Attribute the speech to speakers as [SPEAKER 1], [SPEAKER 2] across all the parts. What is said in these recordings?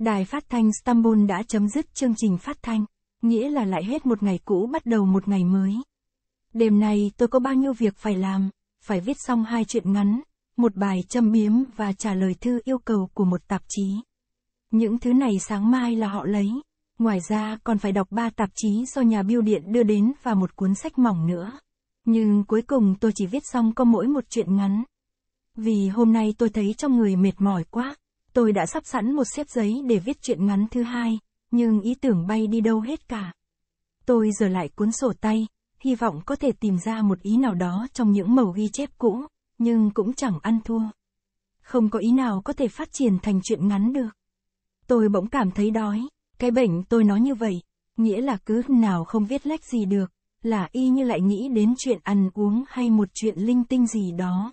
[SPEAKER 1] Đài phát thanh Istanbul đã chấm dứt chương trình phát thanh, nghĩa là lại hết một ngày cũ bắt đầu một ngày mới. Đêm nay tôi có bao nhiêu việc phải làm, phải viết xong hai chuyện ngắn, một bài châm biếm và trả lời thư yêu cầu của một tạp chí. Những thứ này sáng mai là họ lấy, ngoài ra còn phải đọc ba tạp chí do nhà biêu điện đưa đến và một cuốn sách mỏng nữa. Nhưng cuối cùng tôi chỉ viết xong có mỗi một chuyện ngắn. Vì hôm nay tôi thấy trong người mệt mỏi quá. Tôi đã sắp sẵn một xếp giấy để viết chuyện ngắn thứ hai, nhưng ý tưởng bay đi đâu hết cả. Tôi giờ lại cuốn sổ tay, hy vọng có thể tìm ra một ý nào đó trong những mẩu ghi chép cũ, nhưng cũng chẳng ăn thua. Không có ý nào có thể phát triển thành chuyện ngắn được. Tôi bỗng cảm thấy đói, cái bệnh tôi nói như vậy, nghĩa là cứ nào không viết lách gì được, là y như lại nghĩ đến chuyện ăn uống hay một chuyện linh tinh gì đó.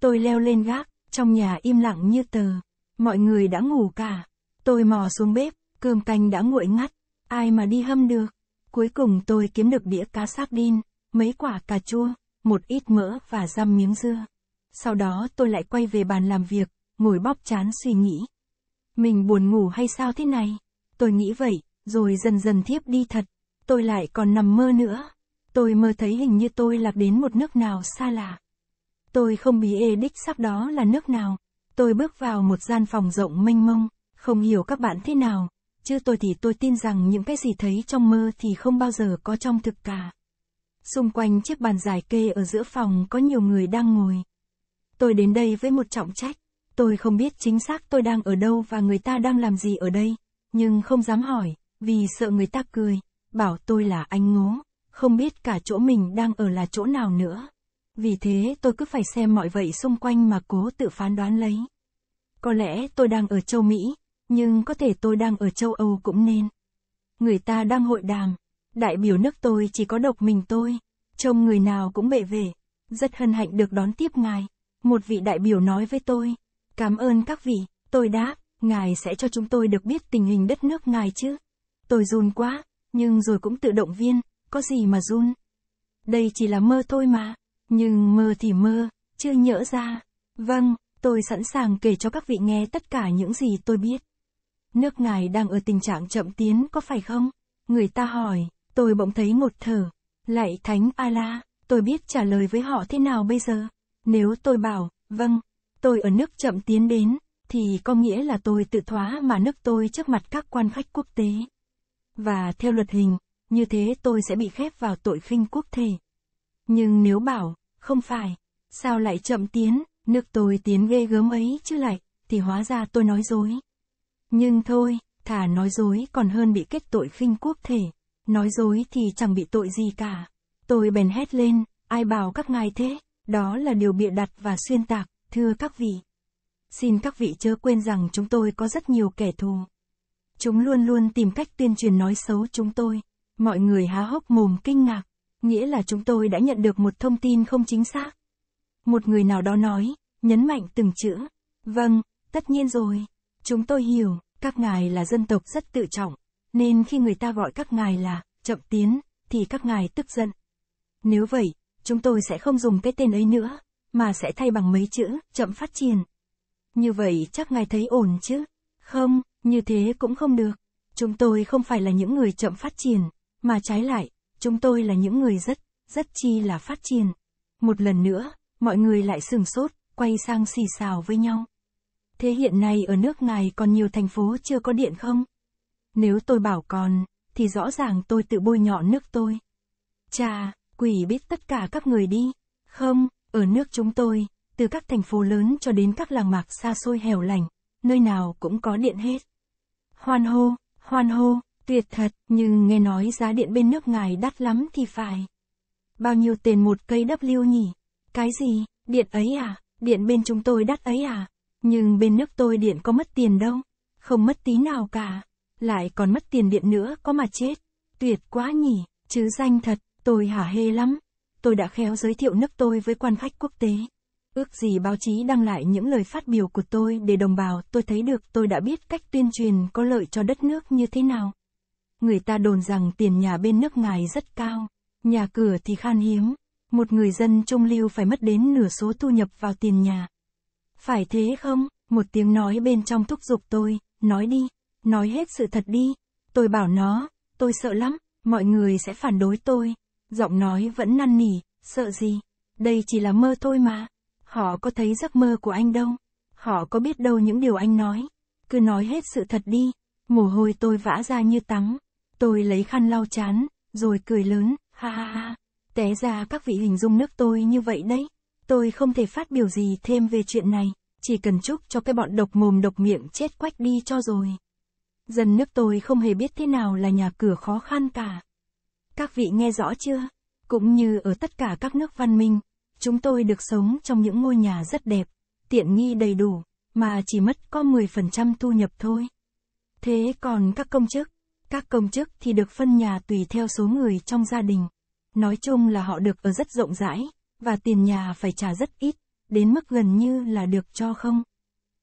[SPEAKER 1] Tôi leo lên gác, trong nhà im lặng như tờ. Mọi người đã ngủ cả. Tôi mò xuống bếp, cơm canh đã nguội ngắt. Ai mà đi hâm được. Cuối cùng tôi kiếm được đĩa cá sắc sardin, mấy quả cà chua, một ít mỡ và răm miếng dưa. Sau đó tôi lại quay về bàn làm việc, ngồi bóp chán suy nghĩ. Mình buồn ngủ hay sao thế này? Tôi nghĩ vậy, rồi dần dần thiếp đi thật. Tôi lại còn nằm mơ nữa. Tôi mơ thấy hình như tôi lạc đến một nước nào xa lạ. Tôi không bí ê đích xác đó là nước nào, Tôi bước vào một gian phòng rộng mênh mông, không hiểu các bạn thế nào, chứ tôi thì tôi tin rằng những cái gì thấy trong mơ thì không bao giờ có trong thực cả. Xung quanh chiếc bàn dài kê ở giữa phòng có nhiều người đang ngồi. Tôi đến đây với một trọng trách, tôi không biết chính xác tôi đang ở đâu và người ta đang làm gì ở đây, nhưng không dám hỏi, vì sợ người ta cười, bảo tôi là anh ngố, không biết cả chỗ mình đang ở là chỗ nào nữa. Vì thế tôi cứ phải xem mọi vậy xung quanh mà cố tự phán đoán lấy. Có lẽ tôi đang ở châu Mỹ, nhưng có thể tôi đang ở châu Âu cũng nên. Người ta đang hội đàm, đại biểu nước tôi chỉ có độc mình tôi, trông người nào cũng bệ vệ. Rất hân hạnh được đón tiếp ngài. Một vị đại biểu nói với tôi. Cảm ơn các vị, tôi đáp, ngài sẽ cho chúng tôi được biết tình hình đất nước ngài chứ. Tôi run quá, nhưng rồi cũng tự động viên, có gì mà run. Đây chỉ là mơ thôi mà. Nhưng mơ thì mơ, chưa nhỡ ra. Vâng, tôi sẵn sàng kể cho các vị nghe tất cả những gì tôi biết. Nước ngài đang ở tình trạng chậm tiến có phải không? Người ta hỏi, tôi bỗng thấy ngột thở. Lạy Thánh Ala, tôi biết trả lời với họ thế nào bây giờ? Nếu tôi bảo, vâng, tôi ở nước chậm tiến đến, thì có nghĩa là tôi tự thoá mà nước tôi trước mặt các quan khách quốc tế. Và theo luật hình, như thế tôi sẽ bị khép vào tội khinh quốc thể. Nhưng nếu bảo, không phải, sao lại chậm tiến, nước tôi tiến ghê gớm ấy chứ lại, thì hóa ra tôi nói dối. Nhưng thôi, thà nói dối còn hơn bị kết tội khinh quốc thể, nói dối thì chẳng bị tội gì cả. Tôi bèn hét lên, ai bảo các ngài thế, đó là điều bịa đặt và xuyên tạc, thưa các vị. Xin các vị chớ quên rằng chúng tôi có rất nhiều kẻ thù. Chúng luôn luôn tìm cách tuyên truyền nói xấu chúng tôi. Mọi người há hốc mồm kinh ngạc nghĩa là chúng tôi đã nhận được một thông tin không chính xác. Một người nào đó nói, nhấn mạnh từng chữ. Vâng, tất nhiên rồi. Chúng tôi hiểu, các ngài là dân tộc rất tự trọng, nên khi người ta gọi các ngài là chậm tiến, thì các ngài tức giận. Nếu vậy, chúng tôi sẽ không dùng cái tên ấy nữa, mà sẽ thay bằng mấy chữ chậm phát triển. Như vậy chắc ngài thấy ổn chứ? Không, như thế cũng không được. Chúng tôi không phải là những người chậm phát triển, mà trái lại, Chúng tôi là những người rất, rất chi là phát triển. Một lần nữa, mọi người lại sừng sốt, quay sang xì xào với nhau. Thế hiện nay ở nước ngài còn nhiều thành phố chưa có điện không? Nếu tôi bảo còn, thì rõ ràng tôi tự bôi nhọ nước tôi. Chà, quỷ biết tất cả các người đi. Không, ở nước chúng tôi, từ các thành phố lớn cho đến các làng mạc xa xôi hẻo lánh, nơi nào cũng có điện hết. Hoan hô, hoan hô. Tuyệt thật, nhưng nghe nói giá điện bên nước ngài đắt lắm thì phải. Bao nhiêu tiền một cây đắp lưu nhỉ? Cái gì, điện ấy à? Điện bên chúng tôi đắt ấy à? Nhưng bên nước tôi điện có mất tiền đâu. Không mất tí nào cả. Lại còn mất tiền điện nữa có mà chết. Tuyệt quá nhỉ, chứ danh thật, tôi hả hê lắm. Tôi đã khéo giới thiệu nước tôi với quan khách quốc tế. Ước gì báo chí đăng lại những lời phát biểu của tôi để đồng bào tôi thấy được tôi đã biết cách tuyên truyền có lợi cho đất nước như thế nào người ta đồn rằng tiền nhà bên nước ngài rất cao, nhà cửa thì khan hiếm, một người dân trung lưu phải mất đến nửa số thu nhập vào tiền nhà. Phải thế không? Một tiếng nói bên trong thúc giục tôi, nói đi, nói hết sự thật đi. Tôi bảo nó, tôi sợ lắm, mọi người sẽ phản đối tôi. Giọng nói vẫn năn nỉ, sợ gì? Đây chỉ là mơ thôi mà. Họ có thấy giấc mơ của anh đâu. Họ có biết đâu những điều anh nói. Cứ nói hết sự thật đi. Mồ hôi tôi vã ra như tắm. Tôi lấy khăn lau chán, rồi cười lớn, ha ha ha. Té ra các vị hình dung nước tôi như vậy đấy. Tôi không thể phát biểu gì thêm về chuyện này, chỉ cần chúc cho cái bọn độc mồm độc miệng chết quách đi cho rồi. Dân nước tôi không hề biết thế nào là nhà cửa khó khăn cả. Các vị nghe rõ chưa? Cũng như ở tất cả các nước văn minh, chúng tôi được sống trong những ngôi nhà rất đẹp, tiện nghi đầy đủ, mà chỉ mất có 10% thu nhập thôi. Thế còn các công chức, các công chức thì được phân nhà tùy theo số người trong gia đình. Nói chung là họ được ở rất rộng rãi, và tiền nhà phải trả rất ít, đến mức gần như là được cho không.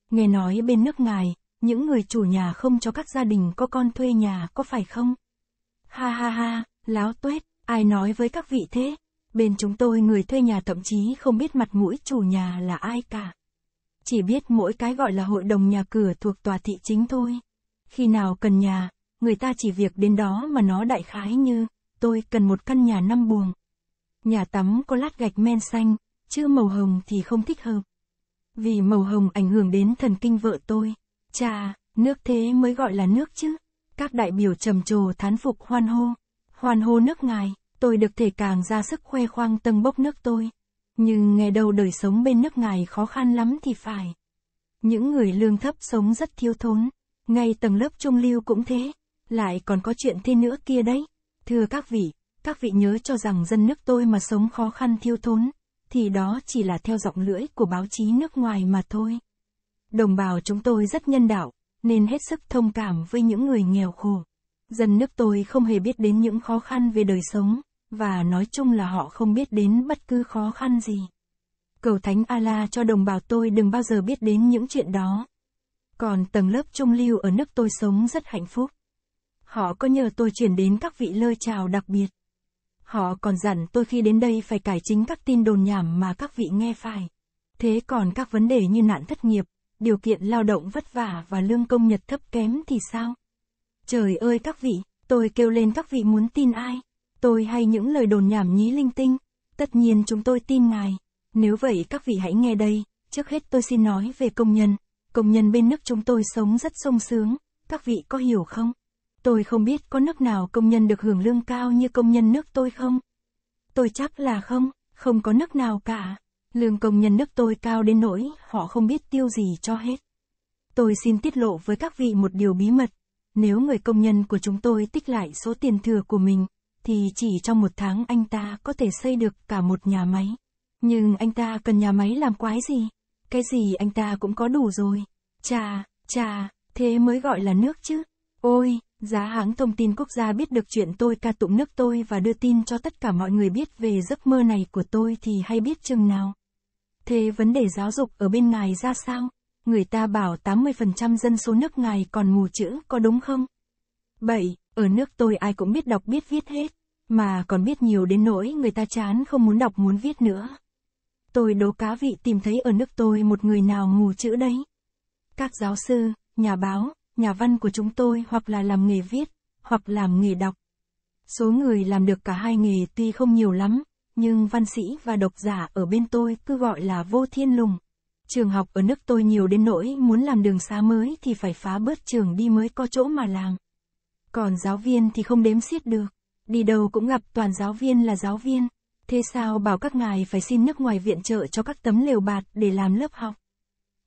[SPEAKER 1] Nghe nói bên nước ngài những người chủ nhà không cho các gia đình có con thuê nhà có phải không? Ha ha ha, láo tuết, ai nói với các vị thế? Bên chúng tôi người thuê nhà thậm chí không biết mặt mũi chủ nhà là ai cả. Chỉ biết mỗi cái gọi là hội đồng nhà cửa thuộc tòa thị chính thôi. Khi nào cần nhà, người ta chỉ việc đến đó mà nó đại khái như, tôi cần một căn nhà năm buồng. Nhà tắm có lát gạch men xanh, chứ màu hồng thì không thích hợp. Vì màu hồng ảnh hưởng đến thần kinh vợ tôi. Cha nước thế mới gọi là nước chứ. Các đại biểu trầm trồ thán phục hoan hô. Hoan hô nước ngài, tôi được thể càng ra sức khoe khoang tầng bốc nước tôi. Nhưng nghe đầu đời sống bên nước ngài khó khăn lắm thì phải. Những người lương thấp sống rất thiếu thốn. Ngay tầng lớp trung lưu cũng thế. Lại còn có chuyện thế nữa kia đấy. Thưa các vị, các vị nhớ cho rằng dân nước tôi mà sống khó khăn thiếu thốn, thì đó chỉ là theo giọng lưỡi của báo chí nước ngoài mà thôi. Đồng bào chúng tôi rất nhân đạo, nên hết sức thông cảm với những người nghèo khổ. Dân nước tôi không hề biết đến những khó khăn về đời sống, và nói chung là họ không biết đến bất cứ khó khăn gì. Cầu Thánh Ala cho đồng bào tôi đừng bao giờ biết đến những chuyện đó. Còn tầng lớp trung lưu ở nước tôi sống rất hạnh phúc. Họ có nhờ tôi chuyển đến các vị lơ chào đặc biệt. Họ còn dặn tôi khi đến đây phải cải chính các tin đồn nhảm mà các vị nghe phải. Thế còn các vấn đề như nạn thất nghiệp, điều kiện lao động vất vả và lương công nhật thấp kém thì sao? Trời ơi các vị, tôi kêu lên các vị muốn tin ai? Tôi hay những lời đồn nhảm nhí linh tinh? Tất nhiên chúng tôi tin ngài. Nếu vậy các vị hãy nghe đây, trước hết tôi xin nói về công nhân. Công nhân bên nước chúng tôi sống rất sung sướng, các vị có hiểu không? Tôi không biết có nước nào công nhân được hưởng lương cao như công nhân nước tôi không? Tôi chắc là không, không có nước nào cả. Lương công nhân nước tôi cao đến nỗi họ không biết tiêu gì cho hết. Tôi xin tiết lộ với các vị một điều bí mật. Nếu người công nhân của chúng tôi tích lại số tiền thừa của mình, thì chỉ trong một tháng anh ta có thể xây được cả một nhà máy. Nhưng anh ta cần nhà máy làm quái gì? Cái gì anh ta cũng có đủ rồi. Chà, chà, thế mới gọi là nước chứ. Ôi, Giá hãng thông tin quốc gia biết được chuyện tôi ca tụng nước tôi và đưa tin cho tất cả mọi người biết về giấc mơ này của tôi thì hay biết chừng nào. Thế vấn đề giáo dục ở bên ngài ra sao? Người ta bảo 80% dân số nước ngài còn mù chữ có đúng không? 7. Ở nước tôi ai cũng biết đọc biết viết hết, mà còn biết nhiều đến nỗi người ta chán không muốn đọc muốn viết nữa. Tôi đố cá vị tìm thấy ở nước tôi một người nào mù chữ đấy. Các giáo sư, nhà báo, nhà văn của chúng tôi hoặc là làm nghề viết, hoặc làm nghề đọc. Số người làm được cả hai nghề tuy không nhiều lắm, nhưng văn sĩ và độc giả ở bên tôi cứ gọi là vô thiên lùng. Trường học ở nước tôi nhiều đến nỗi muốn làm đường xá mới thì phải phá bớt trường đi mới có chỗ mà làm. Còn giáo viên thì không đếm xiết được, đi đâu cũng gặp toàn giáo viên là giáo viên. Thế sao bảo các ngài phải xin nước ngoài viện trợ cho các tấm lều bạt để làm lớp học?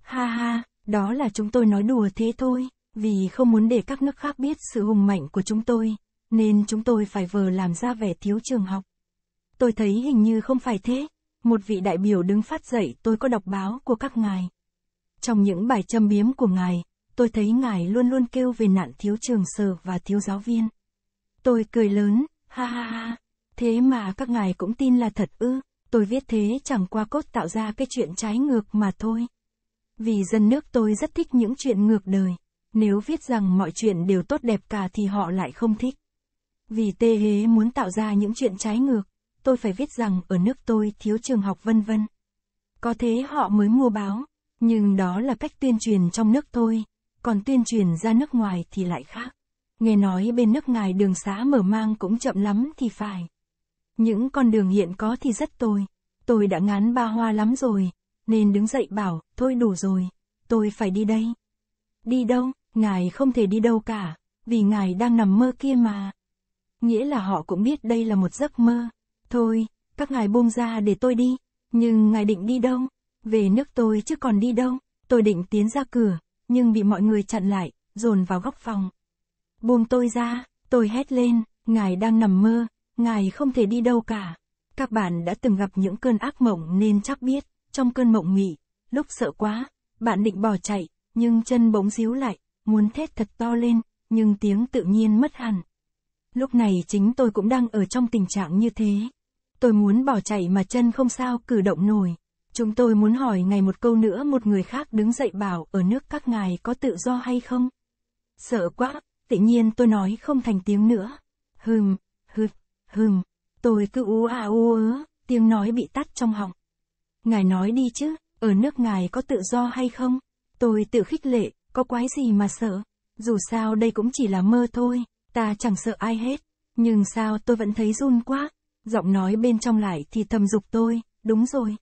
[SPEAKER 1] Ha ha, đó là chúng tôi nói đùa thế thôi. Vì không muốn để các nước khác biết sự hùng mạnh của chúng tôi, nên chúng tôi phải vờ làm ra vẻ thiếu trường học. Tôi thấy hình như không phải thế, một vị đại biểu đứng phát dậy tôi có đọc báo của các ngài. Trong những bài châm biếm của ngài, tôi thấy ngài luôn luôn kêu về nạn thiếu trường sở và thiếu giáo viên. Tôi cười lớn, ha ha ha, thế mà các ngài cũng tin là thật ư, tôi viết thế chẳng qua cốt tạo ra cái chuyện trái ngược mà thôi. Vì dân nước tôi rất thích những chuyện ngược đời. Nếu viết rằng mọi chuyện đều tốt đẹp cả thì họ lại không thích. Vì tê hế muốn tạo ra những chuyện trái ngược, tôi phải viết rằng ở nước tôi thiếu trường học vân vân. Có thế họ mới mua báo, nhưng đó là cách tuyên truyền trong nước thôi còn tuyên truyền ra nước ngoài thì lại khác. Nghe nói bên nước ngài đường xá mở mang cũng chậm lắm thì phải. Những con đường hiện có thì rất tồi. Tôi đã ngán ba hoa lắm rồi, nên đứng dậy bảo, thôi đủ rồi, tôi phải đi đây. Đi đâu? Ngài không thể đi đâu cả, vì ngài đang nằm mơ kia mà. Nghĩa là họ cũng biết đây là một giấc mơ. Thôi, các ngài buông ra để tôi đi. Nhưng ngài định đi đâu? Về nước tôi chứ còn đi đâu? Tôi định tiến ra cửa, nhưng bị mọi người chặn lại, dồn vào góc phòng. Buông tôi ra, tôi hét lên, ngài đang nằm mơ, ngài không thể đi đâu cả. Các bạn đã từng gặp những cơn ác mộng nên chắc biết, trong cơn mộng mị, lúc sợ quá, bạn định bỏ chạy, nhưng chân bỗng díu lại, muốn thét thật to lên, nhưng tiếng tự nhiên mất hẳn. Lúc này chính tôi cũng đang ở trong tình trạng như thế. Tôi muốn bỏ chạy mà chân không sao cử động nổi. Chúng tôi muốn hỏi ngày một câu nữa một người khác đứng dậy bảo ở nước các ngài có tự do hay không? Sợ quá, tự nhiên tôi nói không thành tiếng nữa. Hừm, hừ, hừm, tôi cứ ú à ú ớ, tiếng nói bị tắt trong họng. Ngài nói đi chứ, ở nước ngài có tự do hay không? Tôi tự khích lệ, có quái gì mà sợ? Dù sao đây cũng chỉ là mơ thôi, ta chẳng sợ ai hết. Nhưng sao tôi vẫn thấy run quá? Giọng nói bên trong lại thì thầm dục tôi, đúng rồi.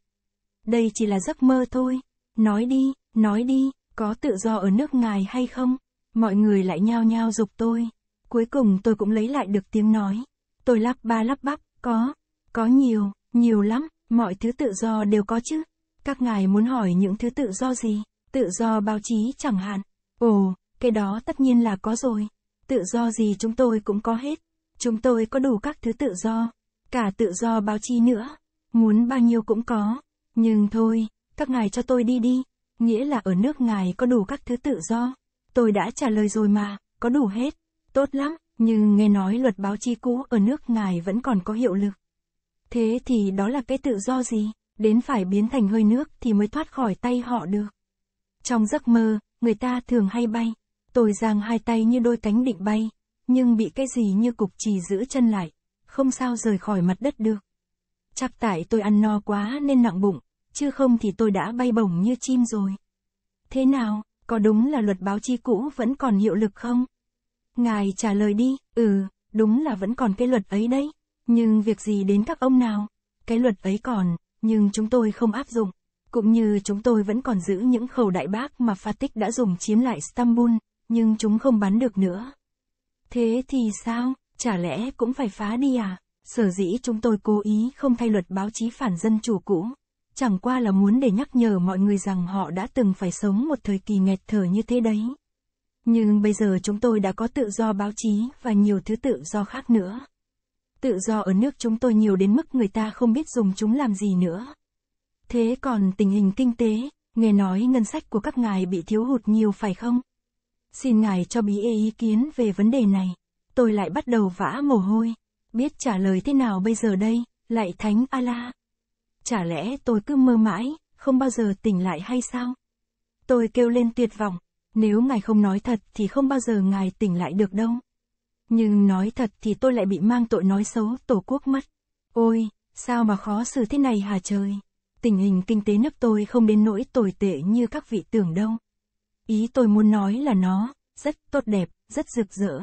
[SPEAKER 1] Đây chỉ là giấc mơ thôi. Nói đi, nói đi, có tự do ở nước ngài hay không? Mọi người lại nhao nhao dục tôi. Cuối cùng tôi cũng lấy lại được tiếng nói. Tôi lắp ba lắp bắp, có, có nhiều, nhiều lắm, mọi thứ tự do đều có chứ. Các ngài muốn hỏi những thứ tự do gì? Tự do báo chí chẳng hạn. Ồ, cái đó tất nhiên là có rồi. Tự do gì chúng tôi cũng có hết. Chúng tôi có đủ các thứ tự do. Cả tự do báo chí nữa. Muốn bao nhiêu cũng có. Nhưng thôi, các ngài cho tôi đi đi. Nghĩa là ở nước ngài có đủ các thứ tự do. Tôi đã trả lời rồi mà, có đủ hết. Tốt lắm, nhưng nghe nói luật báo chí cũ ở nước ngài vẫn còn có hiệu lực. Thế thì đó là cái tự do gì? Đến phải biến thành hơi nước thì mới thoát khỏi tay họ được. Trong giấc mơ, người ta thường hay bay. Tôi giang hai tay như đôi cánh định bay, nhưng bị cái gì như cục trì giữ chân lại, không sao rời khỏi mặt đất được. Chắc tại tôi ăn no quá nên nặng bụng, chứ không thì tôi đã bay bổng như chim rồi. Thế nào, có đúng là luật báo chí cũ vẫn còn hiệu lực không? Ngài trả lời đi, ừ, đúng là vẫn còn cái luật ấy đấy, nhưng việc gì đến các ông nào? Cái luật ấy còn, nhưng chúng tôi không áp dụng. Cũng như chúng tôi vẫn còn giữ những khẩu đại bác mà Fatih đã dùng chiếm lại Istanbul, nhưng chúng không bắn được nữa. Thế thì sao, chả lẽ cũng phải phá đi à? Sở dĩ chúng tôi cố ý không thay luật báo chí phản dân chủ cũ, chẳng qua là muốn để nhắc nhở mọi người rằng họ đã từng phải sống một thời kỳ nghẹt thở như thế đấy. Nhưng bây giờ chúng tôi đã có tự do báo chí và nhiều thứ tự do khác nữa. Tự do ở nước chúng tôi nhiều đến mức người ta không biết dùng chúng làm gì nữa. Thế còn tình hình kinh tế, nghe nói ngân sách của các ngài bị thiếu hụt nhiều phải không? Xin ngài cho bí ý kiến về vấn đề này. Tôi lại bắt đầu vã mồ hôi. Biết trả lời thế nào bây giờ đây, lại thánh ala. Chả lẽ tôi cứ mơ mãi, không bao giờ tỉnh lại hay sao? Tôi kêu lên tuyệt vọng, nếu ngài không nói thật thì không bao giờ ngài tỉnh lại được đâu. Nhưng nói thật thì tôi lại bị mang tội nói xấu tổ quốc mất. Ôi, sao mà khó xử thế này hả trời? tình hình kinh tế nước tôi không đến nỗi tồi tệ như các vị tưởng đâu. Ý tôi muốn nói là nó, rất tốt đẹp, rất rực rỡ.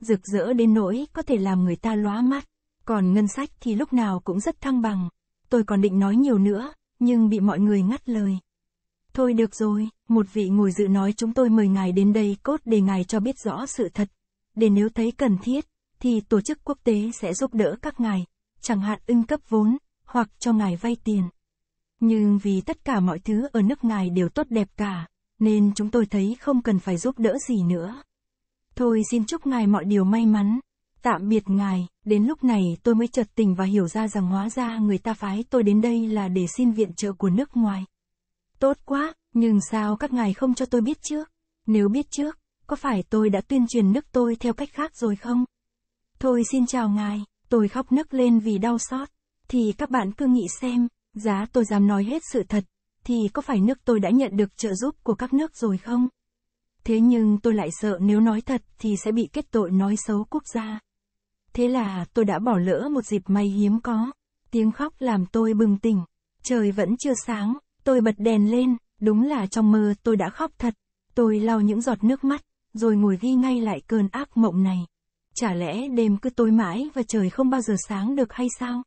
[SPEAKER 1] Rực rỡ đến nỗi có thể làm người ta lóa mắt, còn ngân sách thì lúc nào cũng rất thăng bằng. Tôi còn định nói nhiều nữa, nhưng bị mọi người ngắt lời. Thôi được rồi, một vị ngồi dự nói chúng tôi mời ngài đến đây cốt để ngài cho biết rõ sự thật. Để nếu thấy cần thiết, thì tổ chức quốc tế sẽ giúp đỡ các ngài, chẳng hạn ưng cấp vốn, hoặc cho ngài vay tiền. Nhưng vì tất cả mọi thứ ở nước ngài đều tốt đẹp cả, nên chúng tôi thấy không cần phải giúp đỡ gì nữa. Thôi xin chúc ngài mọi điều may mắn. Tạm biệt ngài, đến lúc này tôi mới chợt tỉnh và hiểu ra rằng hóa ra người ta phái tôi đến đây là để xin viện trợ của nước ngoài. Tốt quá, nhưng sao các ngài không cho tôi biết trước? Nếu biết trước, có phải tôi đã tuyên truyền nước tôi theo cách khác rồi không? Thôi xin chào ngài, tôi khóc nấc lên vì đau xót. Thì các bạn cứ nghĩ xem, Giá tôi dám nói hết sự thật, thì có phải nước tôi đã nhận được trợ giúp của các nước rồi không? Thế nhưng tôi lại sợ nếu nói thật thì sẽ bị kết tội nói xấu quốc gia. Thế là tôi đã bỏ lỡ một dịp may hiếm có. Tiếng khóc làm tôi bừng tỉnh. Trời vẫn chưa sáng, tôi bật đèn lên, đúng là trong mơ tôi đã khóc thật. Tôi lau những giọt nước mắt, rồi ngồi ghi ngay lại cơn ác mộng này. Chả lẽ đêm cứ tối mãi và trời không bao giờ sáng được hay sao?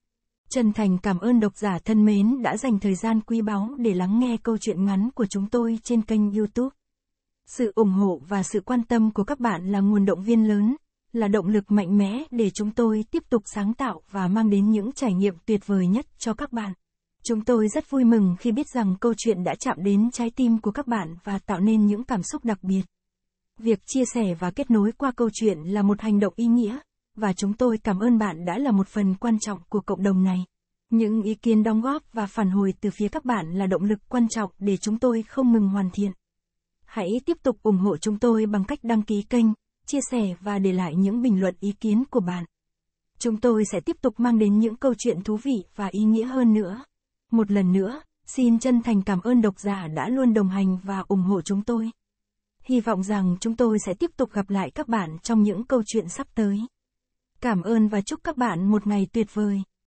[SPEAKER 1] Trần Thành cảm ơn độc giả thân mến đã dành thời gian quý báu để lắng nghe câu chuyện ngắn của chúng tôi trên kênh YouTube. Sự ủng hộ và sự quan tâm của các bạn là nguồn động viên lớn, là động lực mạnh mẽ để chúng tôi tiếp tục sáng tạo và mang đến những trải nghiệm tuyệt vời nhất cho các bạn. Chúng tôi rất vui mừng khi biết rằng câu chuyện đã chạm đến trái tim của các bạn và tạo nên những cảm xúc đặc biệt. Việc chia sẻ và kết nối qua câu chuyện là một hành động ý nghĩa và chúng tôi cảm ơn bạn đã là một phần quan trọng của cộng đồng này. Những ý kiến đóng góp và phản hồi từ phía các bạn là động lực quan trọng để chúng tôi không ngừng hoàn thiện. Hãy tiếp tục ủng hộ chúng tôi bằng cách đăng ký kênh, chia sẻ và để lại những bình luận ý kiến của bạn. Chúng tôi sẽ tiếp tục mang đến những câu chuyện thú vị và ý nghĩa hơn nữa. Một lần nữa, xin chân thành cảm ơn độc giả đã luôn đồng hành và ủng hộ chúng tôi. Hy vọng rằng chúng tôi sẽ tiếp tục gặp lại các bạn trong những câu chuyện sắp tới. Cảm ơn và chúc các bạn một ngày tuyệt vời.